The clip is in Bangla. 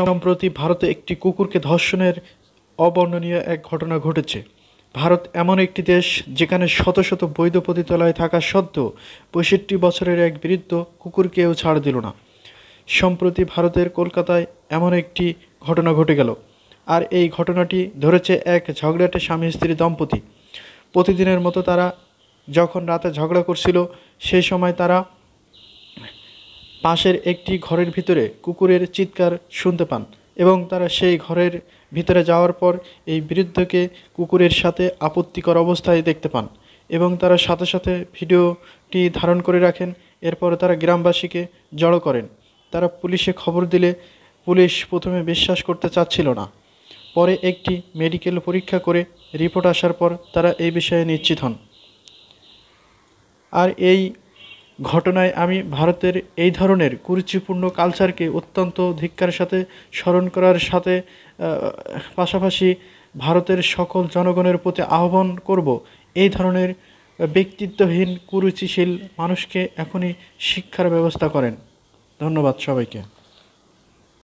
সম্প্রতি ভারতে একটি কুকুরকে ধর্ষণের অবর্ণনীয় এক ঘটনা ঘটেছে ভারত এমন একটি দেশ যেখানে শত শত বৈধ পতিতলায় থাকা সত্ত্বেও পঁয়ষট্টি বছরের এক বৃদ্ধ কুকুরকেও ছাড় দিল না সম্প্রতি ভারতের কলকাতায় এমন একটি ঘটনা ঘটে গেল আর এই ঘটনাটি ধরেছে এক ঝগড়াটে স্বামী স্ত্রী দম্পতি প্রতিদিনের মতো তারা যখন রাতে ঝগড়া করছিল সেই সময় তারা পাশের একটি ঘরের ভিতরে কুকুরের চিৎকার শুনতে পান এবং তারা সেই ঘরের ভিতরে যাওয়ার পর এই বৃদ্ধকে কুকুরের সাথে আপত্তিকর অবস্থায় দেখতে পান এবং তারা সাথে সাথে ভিডিওটি ধারণ করে রাখেন এরপরে তারা গ্রামবাসীকে জড়ো করেন তারা পুলিশে খবর দিলে পুলিশ প্রথমে বিশ্বাস করতে চাচ্ছিল না পরে একটি মেডিকেল পরীক্ষা করে রিপোর্ট আসার পর তারা এই বিষয়ে নিশ্চিত হন আর এই ঘটনায় আমি ভারতের এই ধরনের কুরুচিপূর্ণ কালচারকে অত্যন্ত ধিক্কার সাথে স্মরণ করার সাথে পাশাপাশি ভারতের সকল জনগণের প্রতি আহ্বান করব এই ধরনের ব্যক্তিত্বহীন কুরুচিশীল মানুষকে এখনই শিক্ষার ব্যবস্থা করেন ধন্যবাদ সবাইকে